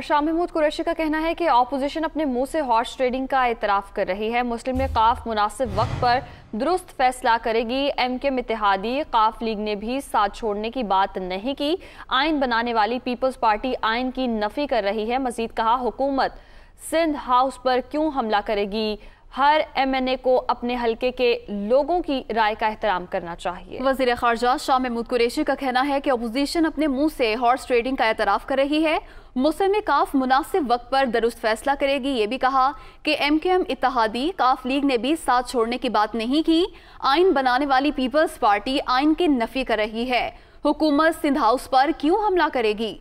शाह महमूद कुरैशी का कहना है कि ऑपोजिशन अपने मुंह से हॉर्स ट्रेडिंग का एतराफ़ कर रही है मुस्लिम लीग काफ मुनासिब वक्त पर दुरुस्त फैसला करेगी एम के इतिहादी काफ लीग ने भी साथ छोड़ने की बात नहीं की आइन बनाने वाली पीपल्स पार्टी आइन की नफी कर रही है मजीद कहा हुकूमत सिंध हाउस पर क्यों हमला करेगी हर एमएनए को अपने हलके के लोगों की राय का एहतराम करना चाहिए वजीर खारजा शाह महमूद कुरेशी का कहना है कि अपोजिशन अपने मुंह से हॉर्स ट्रेडिंग का एतराफ़ कर रही है मुसलम काफ मुनासिब वक्त पर दुरुस्त फैसला करेगी ये भी कहा कि एम के एम इतिहादी काफ लीग ने भी साथ छोड़ने की बात नहीं की आइन बनाने वाली पीपल्स पार्टी आइन की नफी कर रही है हुकूमत सिंध हाउस पर क्यों हमला करेगी